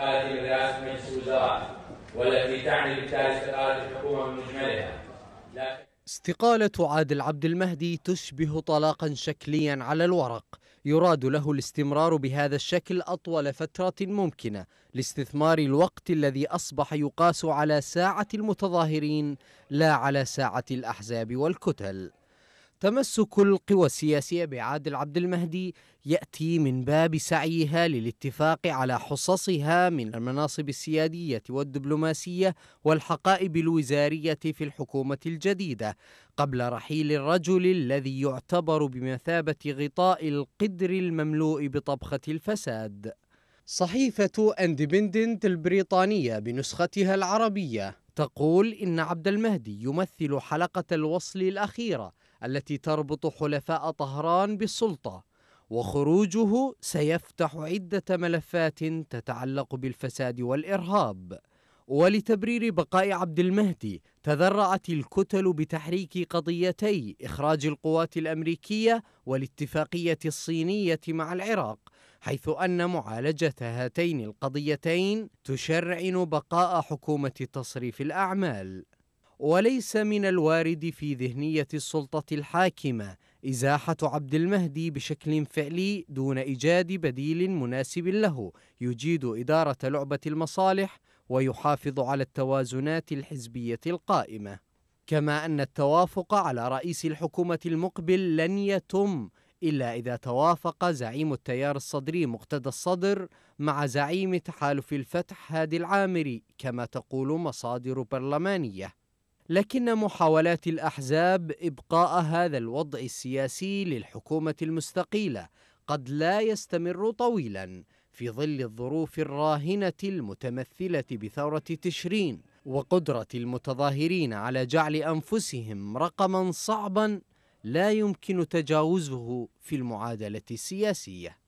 استقالة من رئاسة مجلس الوزراء والتي تعني بالتالي استقالة الحكومة من مجملها استقالة عادل عبد المهدي تشبه طلاقا شكليا على الورق يراد له الاستمرار بهذا الشكل أطول فترة ممكنة لاستثمار الوقت الذي أصبح يقاس على ساعة المتظاهرين لا على ساعة الأحزاب والكتل تمسك القوى السياسية بعادل عبد المهدي يأتي من باب سعيها للاتفاق على حصصها من المناصب السيادية والدبلوماسية والحقائب الوزارية في الحكومة الجديدة قبل رحيل الرجل الذي يعتبر بمثابة غطاء القدر المملوء بطبخة الفساد صحيفة اندبندنت البريطانية بنسختها العربية تقول إن عبد المهدي يمثل حلقة الوصل الأخيرة التي تربط حلفاء طهران بالسلطة وخروجه سيفتح عدة ملفات تتعلق بالفساد والإرهاب ولتبرير بقاء عبد المهدي تذرعت الكتل بتحريك قضيتي إخراج القوات الأمريكية والاتفاقية الصينية مع العراق حيث أن معالجة هاتين القضيتين تشرعن بقاء حكومة تصريف الأعمال وليس من الوارد في ذهنية السلطة الحاكمة إزاحة عبد المهدي بشكل فعلي دون إيجاد بديل مناسب له يجيد إدارة لعبة المصالح ويحافظ على التوازنات الحزبية القائمة كما أن التوافق على رئيس الحكومة المقبل لن يتم إلا إذا توافق زعيم التيار الصدري مقتدى الصدر مع زعيم تحالف الفتح هادي العامري كما تقول مصادر برلمانية لكن محاولات الأحزاب إبقاء هذا الوضع السياسي للحكومة المستقيلة قد لا يستمر طويلا في ظل الظروف الراهنة المتمثلة بثورة تشرين وقدرة المتظاهرين على جعل أنفسهم رقما صعبا لا يمكن تجاوزه في المعادله السياسيه